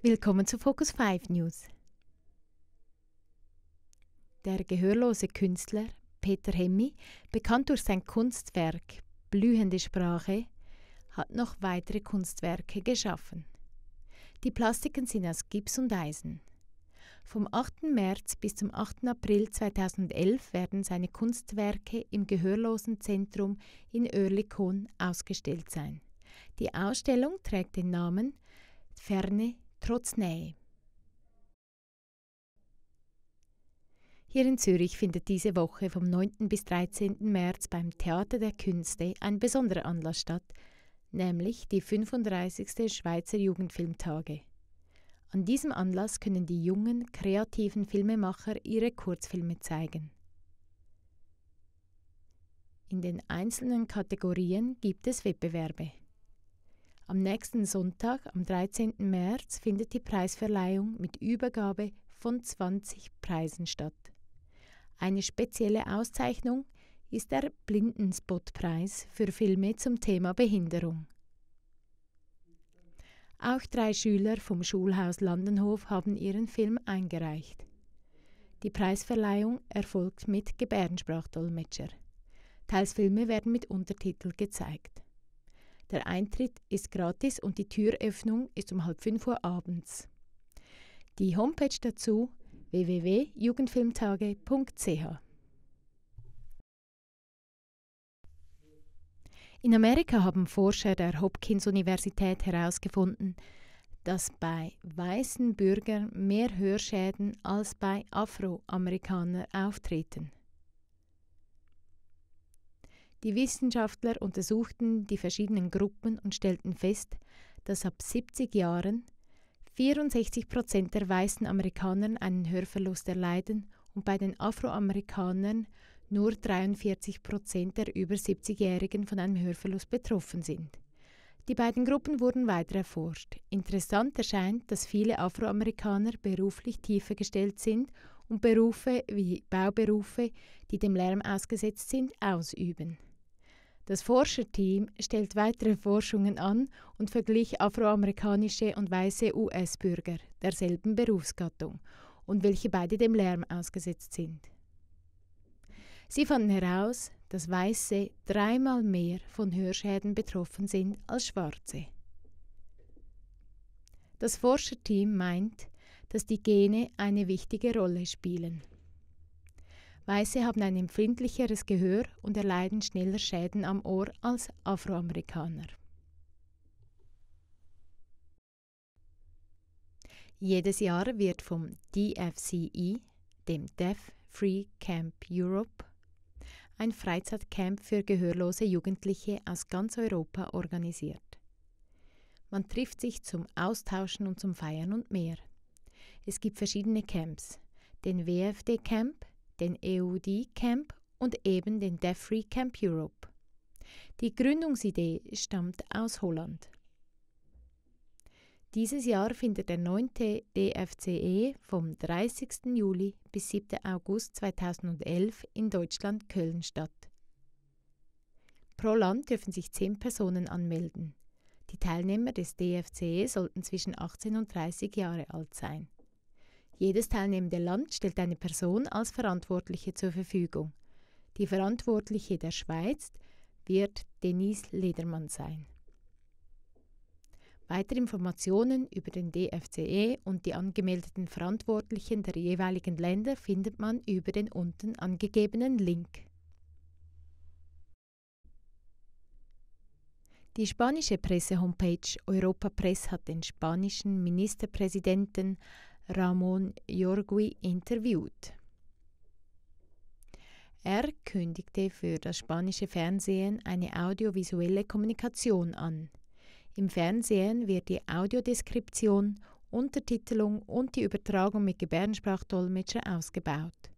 Willkommen zu Focus 5 News. Der gehörlose Künstler Peter Hemmi, bekannt durch sein Kunstwerk Blühende Sprache, hat noch weitere Kunstwerke geschaffen. Die Plastiken sind aus Gips und Eisen. Vom 8. März bis zum 8. April 2011 werden seine Kunstwerke im Gehörlosenzentrum in Oerlikon ausgestellt sein. Die Ausstellung trägt den Namen Ferne trotz Nähe. Hier in Zürich findet diese Woche vom 9. bis 13. März beim Theater der Künste ein besonderer Anlass statt, nämlich die 35. Schweizer Jugendfilmtage. An diesem Anlass können die jungen, kreativen Filmemacher ihre Kurzfilme zeigen. In den einzelnen Kategorien gibt es Wettbewerbe. Am nächsten Sonntag, am 13. März, findet die Preisverleihung mit Übergabe von 20 Preisen statt. Eine spezielle Auszeichnung ist der Blindenspot-Preis für Filme zum Thema Behinderung. Auch drei Schüler vom Schulhaus Landenhof haben ihren Film eingereicht. Die Preisverleihung erfolgt mit Gebärdensprachdolmetscher. Teils Filme werden mit Untertitel gezeigt. Der Eintritt ist gratis und die Türöffnung ist um halb fünf Uhr abends. Die Homepage dazu www.jugendfilmtage.ch In Amerika haben Forscher der Hopkins-Universität herausgefunden, dass bei weißen Bürgern mehr Hörschäden als bei Afroamerikanern auftreten. Die Wissenschaftler untersuchten die verschiedenen Gruppen und stellten fest, dass ab 70 Jahren 64 Prozent der weißen Amerikaner einen Hörverlust erleiden und bei den Afroamerikanern nur 43 Prozent der über 70-Jährigen von einem Hörverlust betroffen sind. Die beiden Gruppen wurden weiter erforscht. Interessant erscheint, dass viele Afroamerikaner beruflich tiefer gestellt sind und Berufe wie Bauberufe, die dem Lärm ausgesetzt sind, ausüben. Das Forscherteam stellt weitere Forschungen an und verglich afroamerikanische und weiße US-Bürger derselben Berufsgattung und welche beide dem Lärm ausgesetzt sind. Sie fanden heraus, dass Weiße dreimal mehr von Hörschäden betroffen sind als Schwarze. Das Forscherteam meint, dass die Gene eine wichtige Rolle spielen. Weiße haben ein empfindlicheres Gehör und erleiden schneller Schäden am Ohr als Afroamerikaner. Jedes Jahr wird vom DFCE, dem Deaf Free Camp Europe, ein Freizeitcamp für gehörlose Jugendliche aus ganz Europa organisiert. Man trifft sich zum Austauschen und zum Feiern und mehr. Es gibt verschiedene Camps. Den WFD Camp, den EUD Camp und eben den DEFRI Camp Europe. Die Gründungsidee stammt aus Holland. Dieses Jahr findet der 9. DFCE vom 30. Juli bis 7. August 2011 in Deutschland Köln statt. Pro Land dürfen sich 10 Personen anmelden. Die Teilnehmer des DFCE sollten zwischen 18 und 30 Jahre alt sein. Jedes teilnehmende Land stellt eine Person als Verantwortliche zur Verfügung. Die Verantwortliche der Schweiz wird Denise Ledermann sein. Weitere Informationen über den DFCE und die angemeldeten Verantwortlichen der jeweiligen Länder findet man über den unten angegebenen Link. Die spanische Presse-Homepage Europa Press hat den spanischen Ministerpräsidenten Ramon Jorgui interviewt. Er kündigte für das spanische Fernsehen eine audiovisuelle Kommunikation an. Im Fernsehen wird die Audiodeskription, Untertitelung und die Übertragung mit Gebärdensprachdolmetscher ausgebaut.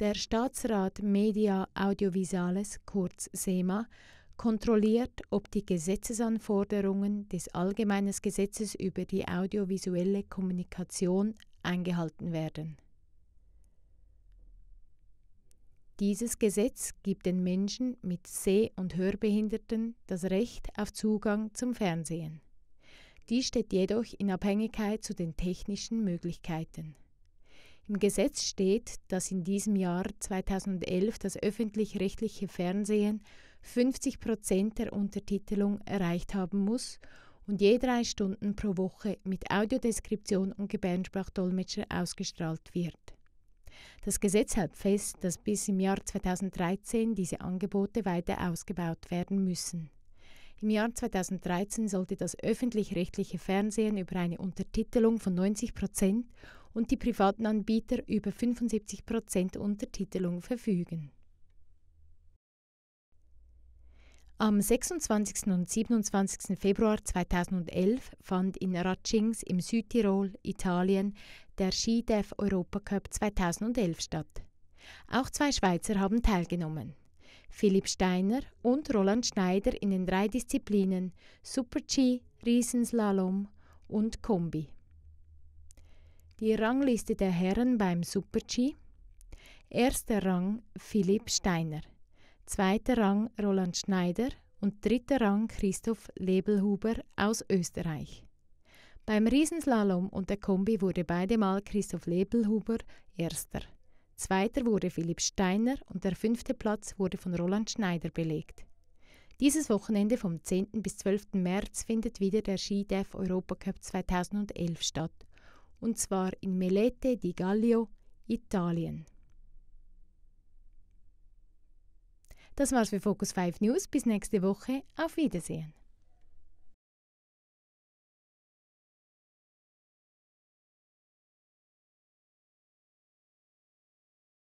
Der Staatsrat Media Audiovisuales, kurz SEMA, kontrolliert, ob die Gesetzesanforderungen des Allgemeinen Gesetzes über die audiovisuelle Kommunikation eingehalten werden. Dieses Gesetz gibt den Menschen mit Seh- und Hörbehinderten das Recht auf Zugang zum Fernsehen. Dies steht jedoch in Abhängigkeit zu den technischen Möglichkeiten. Im Gesetz steht, dass in diesem Jahr 2011 das öffentlich-rechtliche Fernsehen 50 Prozent der Untertitelung erreicht haben muss und je drei Stunden pro Woche mit Audiodeskription und Gebärdensprachdolmetscher ausgestrahlt wird. Das Gesetz hält fest, dass bis im Jahr 2013 diese Angebote weiter ausgebaut werden müssen. Im Jahr 2013 sollte das öffentlich-rechtliche Fernsehen über eine Untertitelung von 90 Prozent und die privaten Anbieter über 75% Untertitelung verfügen. Am 26. und 27. Februar 2011 fand in Ratschings im Südtirol, Italien, der SkiDev Europacup 2011 statt. Auch zwei Schweizer haben teilgenommen. Philipp Steiner und Roland Schneider in den drei Disziplinen Super-G, Riesenslalom und Kombi. Die Rangliste der Herren beim Super-G. Erster Rang Philipp Steiner, zweiter Rang Roland Schneider und dritter Rang Christoph Lebelhuber aus Österreich. Beim Riesenslalom und der Kombi wurde beide Mal Christoph Lebelhuber erster. Zweiter wurde Philipp Steiner und der fünfte Platz wurde von Roland Schneider belegt. Dieses Wochenende vom 10. bis 12. März findet wieder der Ski Dev Europacup 2011 statt und zwar in Melete di Gallio, Italien. Das war's für Focus 5 News. Bis nächste Woche. Auf Wiedersehen.